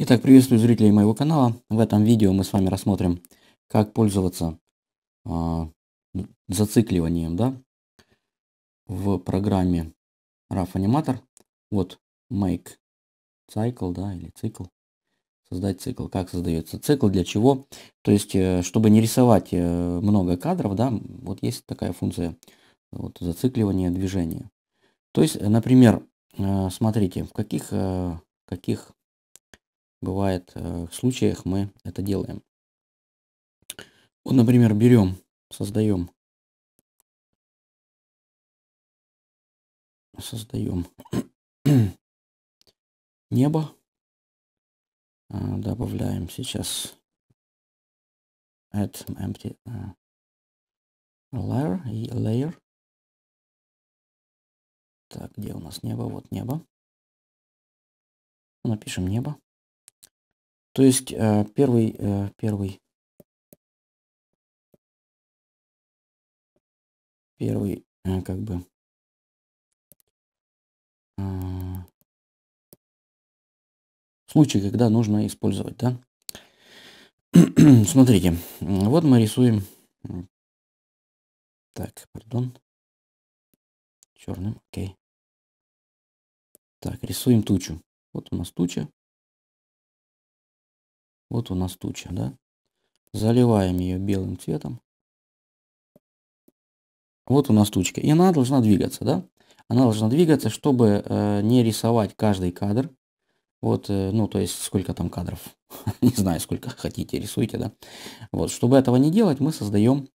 Итак, приветствую зрителей моего канала. В этом видео мы с вами рассмотрим, как пользоваться э, зацикливанием да, в программе RAF Animator. Вот Make Cycle, да, или цикл. Создать цикл. Как создается цикл, для чего. То есть, э, чтобы не рисовать э, много кадров, да, вот есть такая функция вот, зацикливания движения. То есть, э, например, э, смотрите, в каких, э, каких бывает э, в случаях мы это делаем. Вот, например, берем, создаем, создаем небо, а, добавляем сейчас add empty а, layer, и layer. Так, где у нас небо? Вот небо. Напишем небо. То есть э, э, первый, первый, первый, э, как бы, а. случай, когда нужно использовать, да? Смотрите, вот мы рисуем, так, пардон, черным, окей. Так, рисуем тучу. Вот у нас туча. Вот у нас туча, да? Заливаем ее белым цветом. Вот у нас тучка. И она должна двигаться, да? Она должна двигаться, чтобы э, не рисовать каждый кадр. Вот, э, ну, то есть, сколько там кадров. не знаю, сколько хотите, рисуйте, да? Вот, чтобы этого не делать, мы создаем,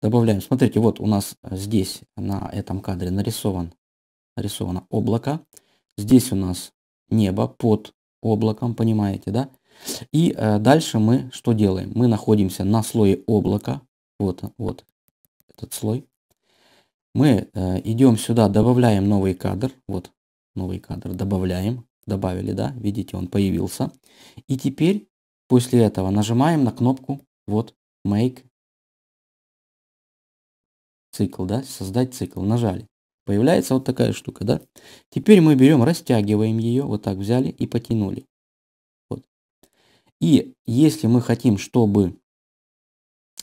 добавляем. Смотрите, вот у нас здесь на этом кадре нарисован, нарисовано облако. Здесь у нас небо под облаком, понимаете, да? И э, дальше мы что делаем? Мы находимся на слое облака. Вот, вот этот слой. Мы э, идем сюда, добавляем новый кадр. Вот новый кадр добавляем. Добавили, да? Видите, он появился. И теперь после этого нажимаем на кнопку вот Make цикл, да? Создать цикл. Нажали. Появляется вот такая штука, да? Теперь мы берем, растягиваем ее, вот так взяли и потянули. И если мы хотим, чтобы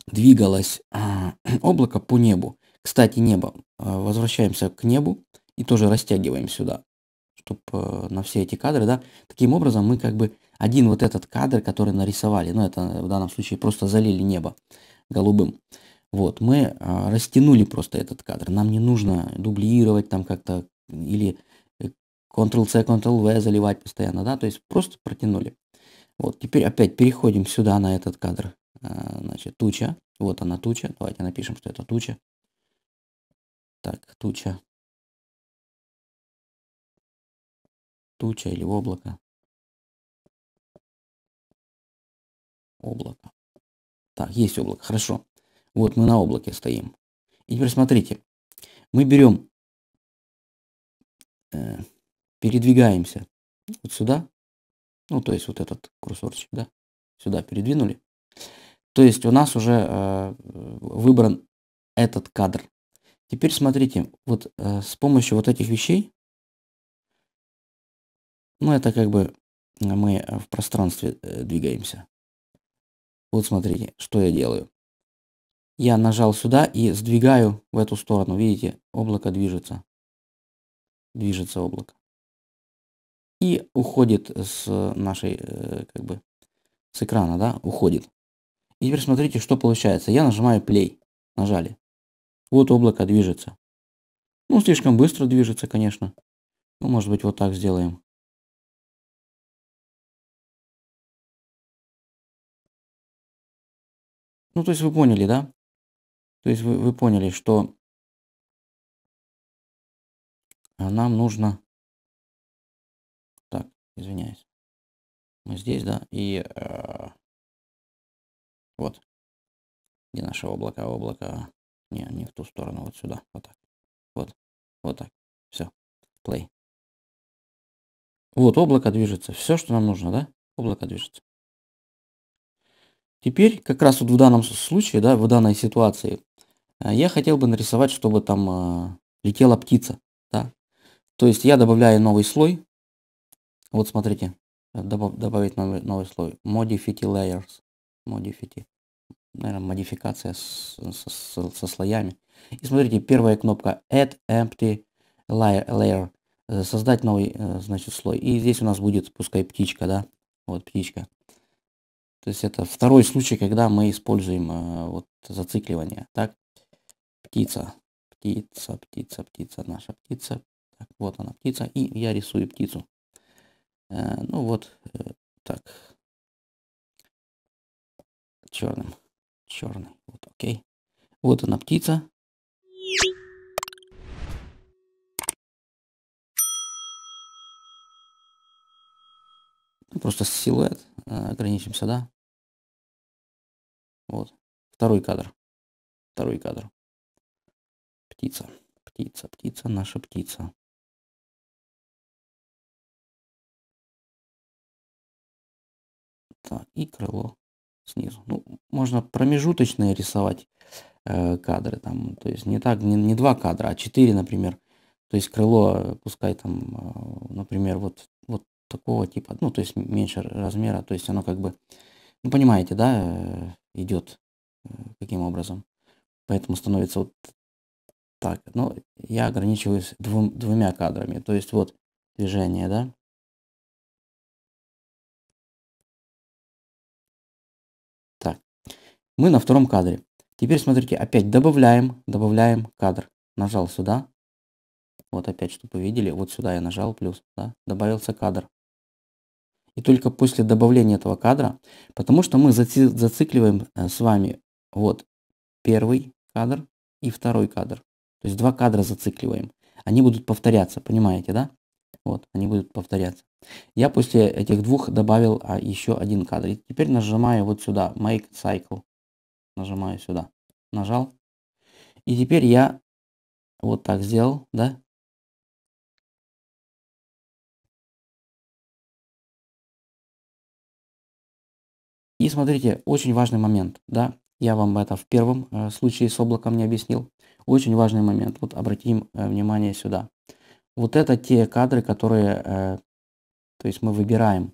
двигалось а, облако по небу, кстати, небо, а, возвращаемся к небу и тоже растягиваем сюда, чтобы э, на все эти кадры, да, таким образом мы как бы один вот этот кадр, который нарисовали, ну это в данном случае просто залили небо голубым, вот, мы а, растянули просто этот кадр, нам не нужно дублировать там как-то или Ctrl-C, э, Ctrl-V заливать постоянно, да, то есть просто протянули. Вот, теперь опять переходим сюда, на этот кадр. А, значит, туча. Вот она туча. Давайте напишем, что это туча. Так, туча. Туча или облако. Облако. Так, есть облако, хорошо. Вот мы на облаке стоим. И теперь смотрите. Мы берем, э, передвигаемся вот сюда, ну, то есть вот этот курсорчик, да, сюда передвинули. То есть у нас уже э, выбран этот кадр. Теперь смотрите, вот э, с помощью вот этих вещей, ну, это как бы мы в пространстве э, двигаемся. Вот смотрите, что я делаю. Я нажал сюда и сдвигаю в эту сторону. Видите, облако движется. Движется облако и уходит с э, нашей, э, как бы, с экрана, да, уходит. И теперь смотрите, что получается. Я нажимаю play, нажали. Вот облако движется. Ну, слишком быстро движется, конечно. Ну, может быть, вот так сделаем. Ну, то есть вы поняли, да? То есть вы, вы поняли, что нам нужно Извиняюсь. Мы здесь, да, и э, вот. Где наши облака? Облака. Не, не в ту сторону, вот сюда. Вот так. Вот. Вот так. Все. Play. Вот облако движется. Все, что нам нужно, да? Облако движется. Теперь, как раз вот в данном случае, да, в данной ситуации, э, я хотел бы нарисовать, чтобы там э, летела птица. Да? То есть я добавляю новый слой, вот смотрите, э, добавить новый, новый слой. Modify layers. Modify. Наверное, модификация с, с, с, со слоями. И смотрите, первая кнопка Add Empty Layer. layer э, создать новый, э, значит, слой. И здесь у нас будет, пускай, птичка, да? Вот птичка. То есть это второй случай, когда мы используем вот зацикливание. Так, птица, птица, птица, птица, наша птица. Так, вот она, птица. И я рисую птицу. Э, ну вот э, так. Черным. Черный. Вот, окей. Вот она птица. Ну, просто силуэт э, ограничимся, да? Вот. Второй кадр. Второй кадр. Птица. Птица, птица, наша птица. и крыло снизу. Ну, можно промежуточные рисовать э, кадры там, то есть не так, не, не два кадра, а четыре, например. То есть крыло, э, пускай там, э, например, вот, вот такого типа, ну, то есть меньше размера, то есть оно как бы, ну, понимаете, да, э, идет э, каким образом. Поэтому становится вот так. Но ну, я ограничиваюсь двум, двумя кадрами. То есть вот движение, да, Мы на втором кадре. Теперь смотрите, опять добавляем, добавляем кадр. Нажал сюда. Вот опять, чтобы вы видели, вот сюда я нажал плюс, да, добавился кадр. И только после добавления этого кадра, потому что мы зацикливаем э, с вами вот первый кадр и второй кадр. То есть два кадра зацикливаем. Они будут повторяться, понимаете, да? Вот, они будут повторяться. Я после этих двух добавил а, еще один кадр. И теперь нажимаю вот сюда, Make Cycle. Нажимаю сюда. Нажал. И теперь я вот так сделал, да? И смотрите, очень важный момент, да? Я вам это в первом э, случае с облаком не объяснил. Очень важный момент. Вот обратим э, внимание сюда. Вот это те кадры, которые, э, то есть мы выбираем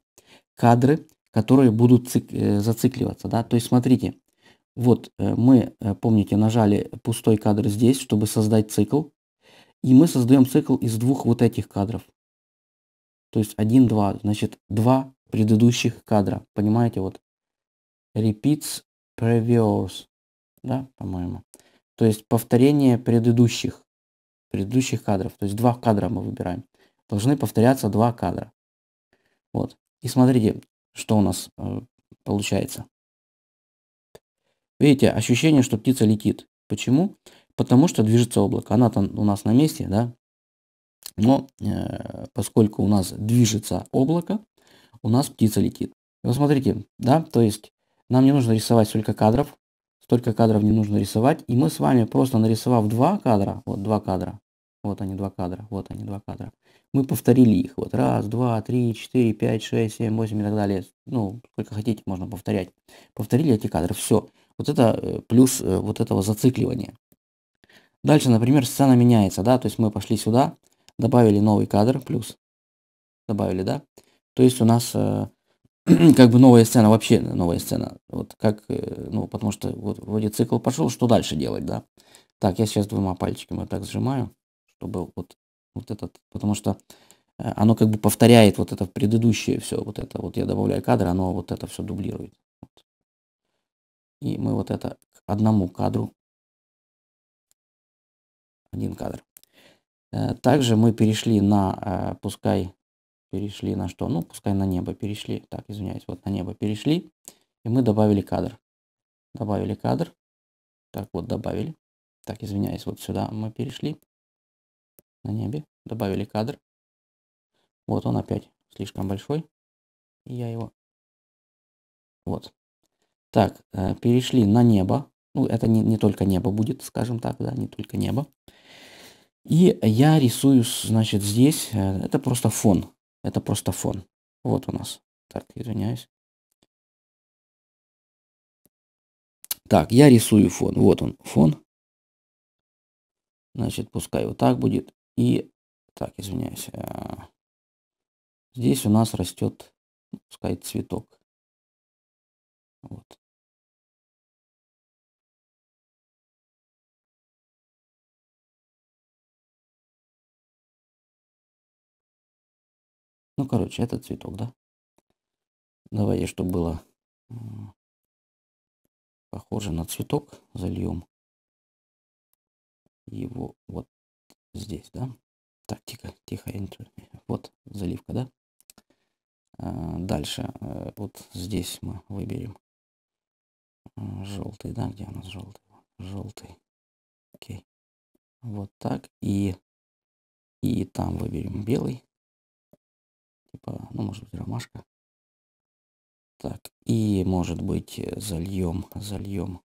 кадры, которые будут цик, э, зацикливаться, да? То есть смотрите, вот э, мы, э, помните, нажали пустой кадр здесь, чтобы создать цикл. И мы создаем цикл из двух вот этих кадров. То есть 1, 2, значит, два предыдущих кадра. Понимаете, вот repeats previous, да, по-моему. То есть повторение предыдущих, предыдущих кадров. То есть два кадра мы выбираем. Должны повторяться два кадра. Вот. И смотрите, что у нас э, получается. Видите, ощущение, что птица летит. Почему? Потому что движется облако. Она там у нас на месте, да? Но э, поскольку у нас движется облако, у нас птица летит. И вот смотрите, да, то есть нам не нужно рисовать столько кадров, столько кадров не нужно рисовать, и мы с вами просто нарисовав два кадра, вот два кадра, вот они два кадра, вот они два кадра, мы повторили их, вот раз, два, три, четыре, пять, шесть, семь, восемь и так далее, ну, сколько хотите, можно повторять. Повторили эти кадры, все. Вот это э, плюс э, вот этого зацикливания. Дальше, например, сцена меняется, да, то есть мы пошли сюда, добавили новый кадр, плюс, добавили, да, то есть у нас э, как бы новая сцена, вообще новая сцена, вот как, э, ну, потому что вот вроде цикл пошел, что дальше делать, да. Так, я сейчас двумя пальчиками вот так сжимаю, чтобы вот, вот этот, потому что э, оно как бы повторяет вот это предыдущее все, вот это, вот я добавляю кадр, оно вот это все дублирует. И мы вот это к одному кадру. Один кадр. Э, также мы перешли на, э, пускай перешли на что? Ну, пускай на небо перешли. Так, извиняюсь, вот на небо перешли. И мы добавили кадр. Добавили кадр. Так, вот добавили. Так, извиняюсь, вот сюда мы перешли. На небе. Добавили кадр. Вот он опять слишком большой. я его... Вот. Так, э, перешли на небо. Ну, это не, не только небо будет, скажем так, да, не только небо. И я рисую, значит, здесь, э, это просто фон. Это просто фон. Вот у нас. Так, извиняюсь. Так, я рисую фон. Вот он, фон. Значит, пускай вот так будет. И, так, извиняюсь. Э, здесь у нас растет, пускай, цветок. Вот. Ну, короче, этот цветок, да? Давайте, чтобы было похоже на цветок, зальем его вот здесь, да? Так, тихо, тихо, вот заливка, да? А, дальше, э, вот здесь мы выберем э, желтый, да, где у нас желтый? Желтый, окей. Вот так, и, и там выберем белый. Типа, ну, может быть, ромашка. Так, и, может быть, э, зальем, зальем.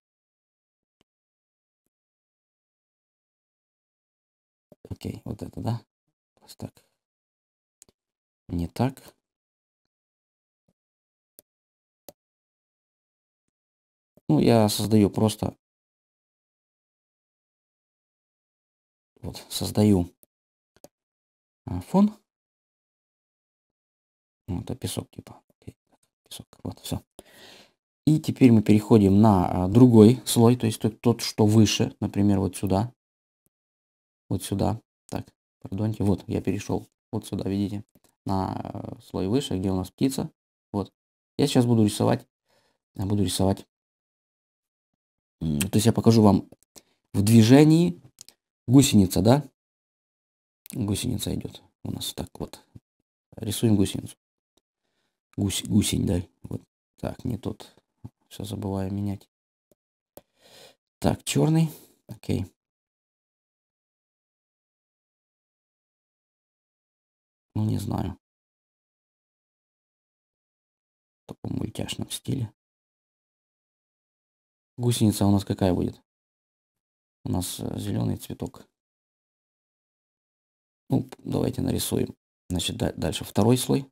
Окей, вот это, да? Так. Не так. Ну, я создаю просто... Вот, создаю а, фон. Ну, это песок типа. Песок. Вот, все. И теперь мы переходим на а, другой слой, то есть тот, тот, что выше, например, вот сюда. Вот сюда. Так, пардоньте. Вот, я перешел вот сюда, видите, на а, слой выше, где у нас птица. Вот. Я сейчас буду рисовать, а, буду рисовать, то есть я покажу вам в движении гусеница, да? Гусеница идет у нас так вот. Рисуем гусеницу. Гусь, гусень дай. Вот. Так, не тот. Все забываю менять. Так, черный. Окей. Ну, не знаю. В таком мультяшном стиле. Гусеница у нас какая будет? У нас э, зеленый цветок. Ну, давайте нарисуем. Значит, дальше второй слой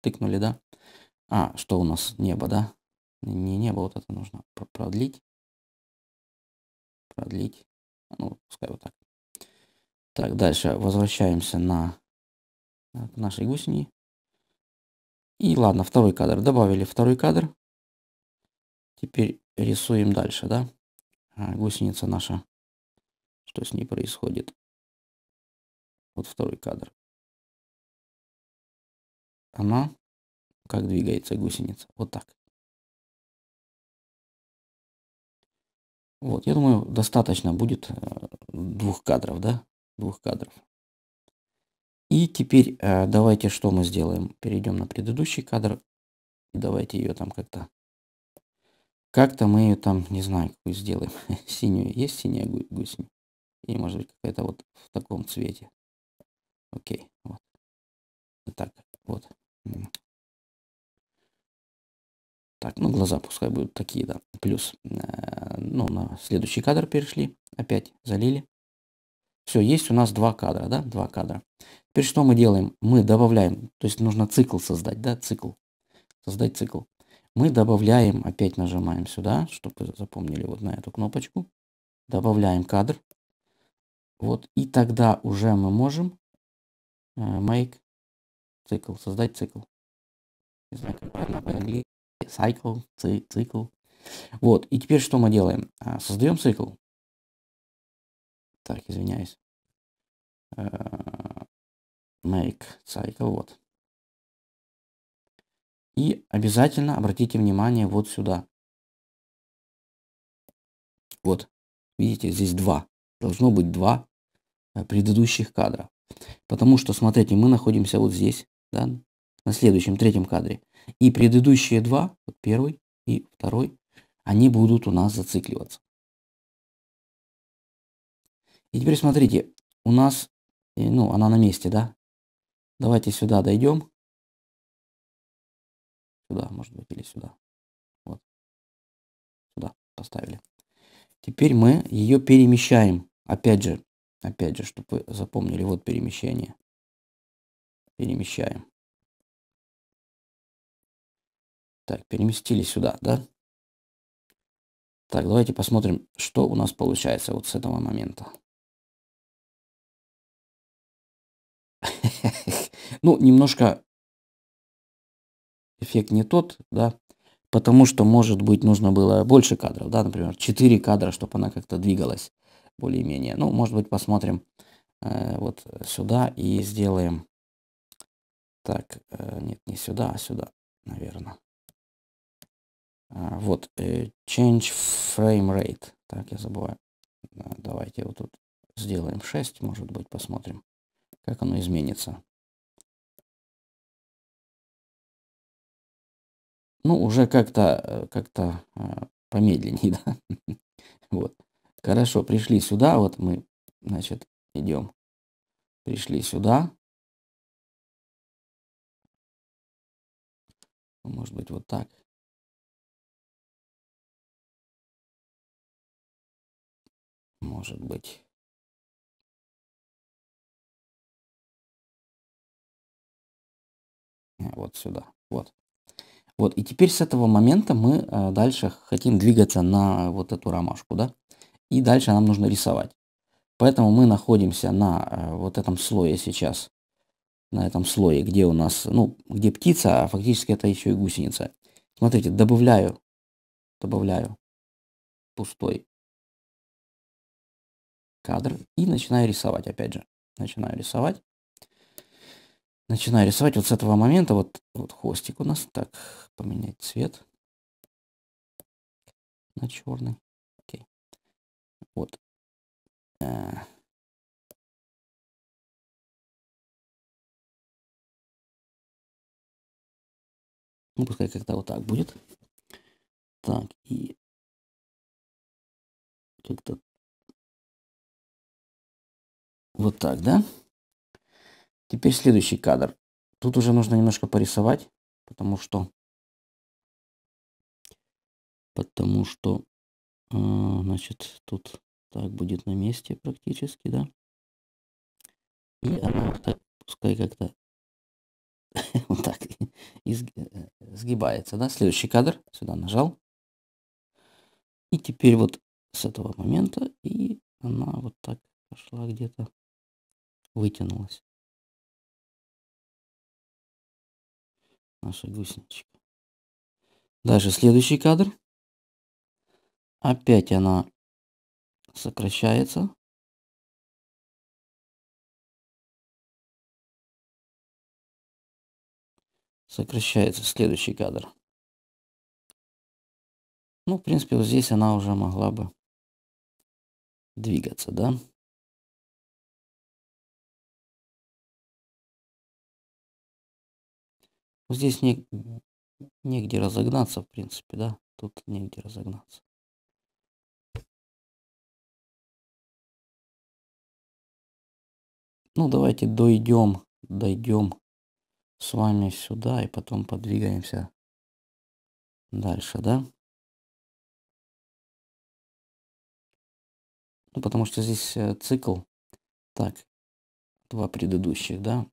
тыкнули, да? А, что у нас? Небо, да? Не небо, вот это нужно продлить. Продлить. Ну, пускай вот так. Так, дальше возвращаемся на э, нашей гусени. И ладно, второй кадр. Добавили второй кадр. Теперь рисуем дальше, да? А, гусеница наша. Что с ней происходит? Вот второй кадр она как двигается гусеница. Вот так. Вот, я думаю, достаточно будет э, двух кадров, да? Двух кадров. И теперь э, давайте что мы сделаем? Перейдем на предыдущий кадр. давайте ее там как-то... Как-то мы ее там, не знаю, какую сделаем. Синюю. Есть синяя гусеница И может быть какая-то вот в таком цвете. Окей. Вот. Так, вот. Так, ну глаза пускай будут такие, да. Плюс, э, ну, на следующий кадр перешли. Опять залили. Все, есть у нас два кадра, да, два кадра. Теперь что мы делаем? Мы добавляем, то есть нужно цикл создать, да, цикл. Создать цикл. Мы добавляем, опять нажимаем сюда, чтобы запомнили вот на эту кнопочку. Добавляем кадр. Вот, и тогда уже мы можем э, make цикл, создать цикл. Не знаю, как правильно по-английски. Цикл, цикл. Вот, и теперь что мы делаем? А, создаем цикл. Так, извиняюсь. Э, make cycle, вот. И обязательно обратите внимание вот сюда. Вот, видите, здесь два. Должно быть два э, предыдущих кадра. Потому что, смотрите, мы находимся вот здесь да, на следующем, третьем кадре. И предыдущие два, вот первый и второй, они будут у нас зацикливаться. И теперь смотрите, у нас, ну, она на месте, да? Давайте сюда дойдем. Сюда, может быть, или сюда. Вот. Сюда поставили. Теперь мы ее перемещаем. Опять же, опять же, чтобы вы запомнили, вот перемещение перемещаем. Так, переместили сюда, да? Так, давайте посмотрим, что у нас получается вот с этого момента. Ну, немножко эффект не тот, да, потому что, может быть, нужно было больше кадров, да, например, 4 кадра, чтобы она как-то двигалась более-менее. Ну, может быть, посмотрим э, вот сюда и сделаем так, э, нет, не сюда, а сюда, наверное. А, вот, э, change frame rate. Так, я забываю. Давайте вот тут сделаем 6, может быть, посмотрим, как оно изменится. Ну, уже как-то как, э, -то, как -то помедленнее, да? Вот. Хорошо, пришли сюда, вот мы, значит, идем. Пришли сюда. Ну, может быть, вот так. Может быть. Э, вот сюда. Вот. Вот, и теперь с этого момента мы э, дальше хотим двигаться на вот эту ромашку, да? И дальше нам нужно рисовать. Поэтому мы находимся на э, вот этом слое сейчас на этом слое, где у нас, ну, где птица, а фактически это еще и гусеница. Смотрите, добавляю, добавляю пустой кадр и начинаю рисовать, опять же, начинаю рисовать. Начинаю рисовать вот с этого момента, вот, вот хвостик у нас, так, поменять цвет на черный, окей, вот. Э, Ну, пускай как-то вот так будет. Так, и как-то вот так, да? Теперь следующий кадр. Тут уже нужно немножко порисовать, потому что потому что а, значит тут так будет на месте практически, да? И она вот так, пускай как-то вот так и э, сгибается. Да? Следующий кадр. Сюда нажал. И теперь вот с этого момента и она вот так пошла где-то, вытянулась. Наша гусеничка. Дальше следующий кадр. Опять она сокращается. сокращается. Следующий кадр. Ну, в принципе, вот здесь она уже могла бы двигаться, да? Здесь не, негде разогнаться, в принципе, да? Тут негде разогнаться. Ну, давайте дойдем, дойдем с вами сюда и потом подвигаемся дальше, да? Ну, потому что здесь э, цикл. Так, два предыдущих, да?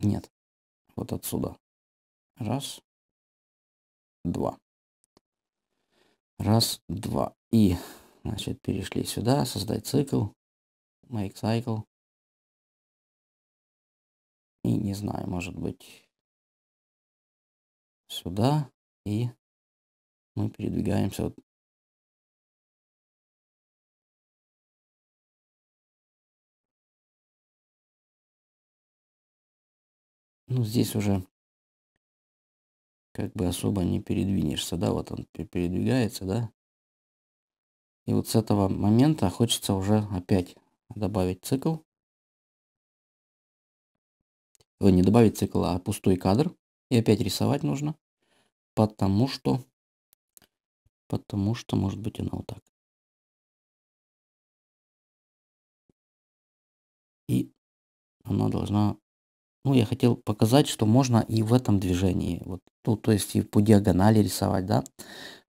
Нет. Вот отсюда. Раз, два. Раз, два. И, значит, перешли сюда, создать цикл, make cycle. И не знаю, может быть, сюда. И мы передвигаемся вот Ну, здесь уже как бы особо не передвинешься, да, вот он передвигается, да. И вот с этого момента хочется уже опять добавить цикл не добавить цикл, а пустой кадр. И опять рисовать нужно, потому что, потому что, может быть, она вот так. И она должна, ну, я хотел показать, что можно и в этом движении, вот тут, ну, то есть и по диагонали рисовать, да,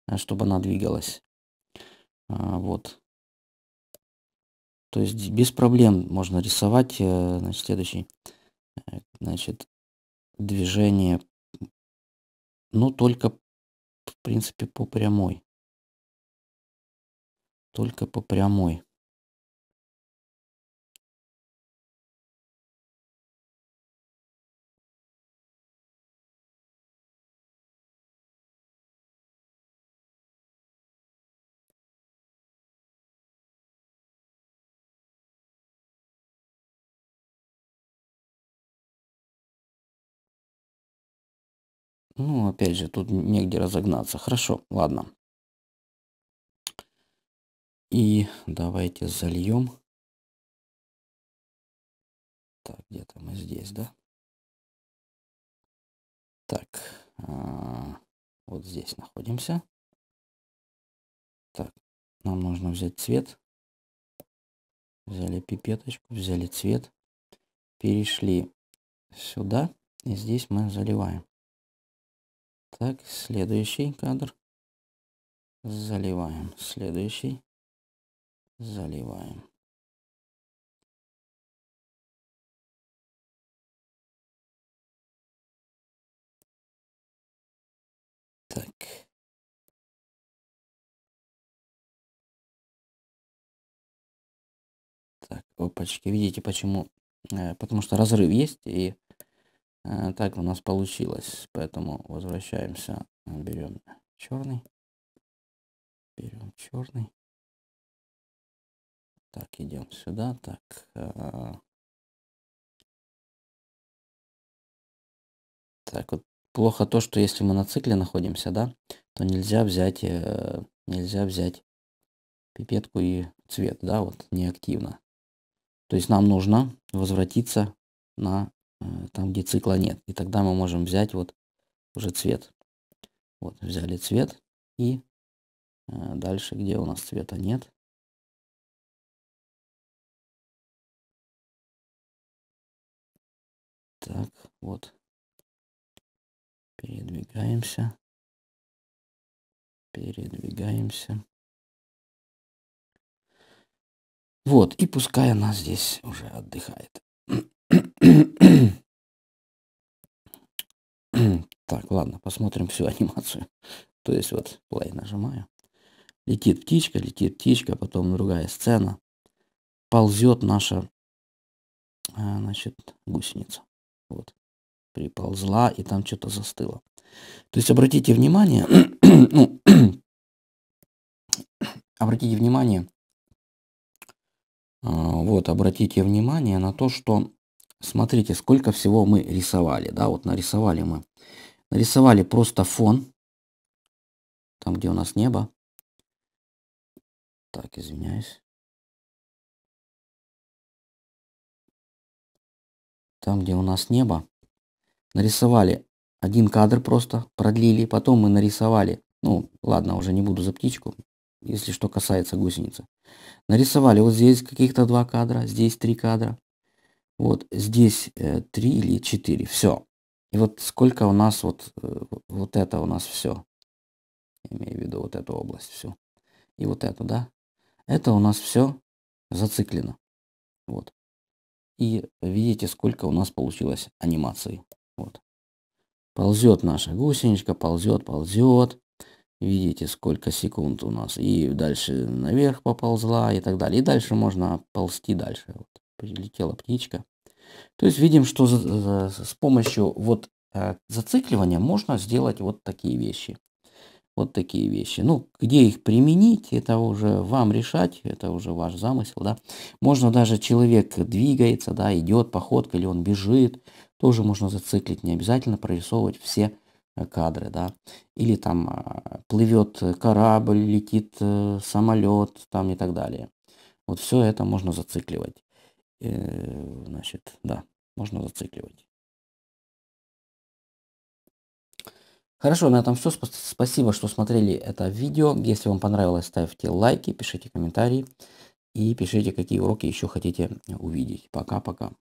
э, чтобы она двигалась. А, вот. То есть без проблем можно рисовать, э, значит, следующий. Э, значит, движение, ну, только, в принципе, по прямой. Только по прямой. Ну, опять же, тут негде разогнаться. Хорошо, ладно. И давайте зальем. Так, где-то мы здесь, да? Так, а, вот здесь находимся. Так, нам нужно взять цвет. Взяли пипеточку, взяли цвет. Перешли сюда, и здесь мы заливаем. Так, следующий кадр. Заливаем. Следующий. Заливаем. Так. Так, опачки. Видите, почему? Э, потому что разрыв есть, и Э, так у нас получилось, поэтому возвращаемся, э, берем черный, берем черный. Так, идем сюда, так. А. Так, вот плохо то, что если мы на цикле находимся, да, то нельзя взять, э, нельзя взять пипетку и цвет, да, вот неактивно. То есть нам нужно возвратиться на Э, там, где цикла нет. И тогда мы можем взять вот уже цвет. Вот, взяли цвет и э, дальше, где у нас цвета нет. Так, вот. Передвигаемся. Передвигаемся. Вот, и пускай она здесь уже отдыхает. Так, ладно, посмотрим всю анимацию. То есть вот play нажимаю. Летит птичка, летит птичка, потом другая сцена. Ползет наша, а, значит, гусеница. Вот. Приползла и там что-то застыло. То есть обратите внимание, ну, обратите внимание, а, вот, обратите внимание на то, что смотрите, сколько всего мы рисовали, да, вот нарисовали мы. Нарисовали просто фон, там, где у нас небо. Так, извиняюсь. Там, где у нас небо, нарисовали один кадр просто, продлили. Потом мы нарисовали, ну, ладно, уже не буду за птичку, если что касается гусеницы. Нарисовали вот здесь каких-то два кадра, здесь три кадра. Вот здесь 3 э, или 4. Все. И вот сколько у нас вот, э, вот это у нас все. Имею в виду вот эту область всю. И вот эту, да? Это у нас все зациклено. Вот. И видите, сколько у нас получилось анимаций. Вот. Ползет наша гусеничка, ползет, ползет. Видите, сколько секунд у нас. И дальше наверх поползла и так далее. И дальше можно ползти дальше. Вот. Прилетела птичка. То есть видим, что с помощью вот э, зацикливания можно сделать вот такие вещи. Вот такие вещи. Ну, где их применить, это уже вам решать, это уже ваш замысел, да. Можно даже человек двигается, да, идет походка или он бежит, тоже можно зациклить, не обязательно прорисовывать все э, кадры, да, или там а, плывет корабль, летит э, самолет, там и так далее. Вот все это можно зацикливать. Э, значит, да, можно зацикливать. Хорошо, на этом все. Спасибо, что смотрели это видео. Если вам понравилось, ставьте лайки, пишите комментарии и пишите, какие уроки еще хотите увидеть. Пока-пока.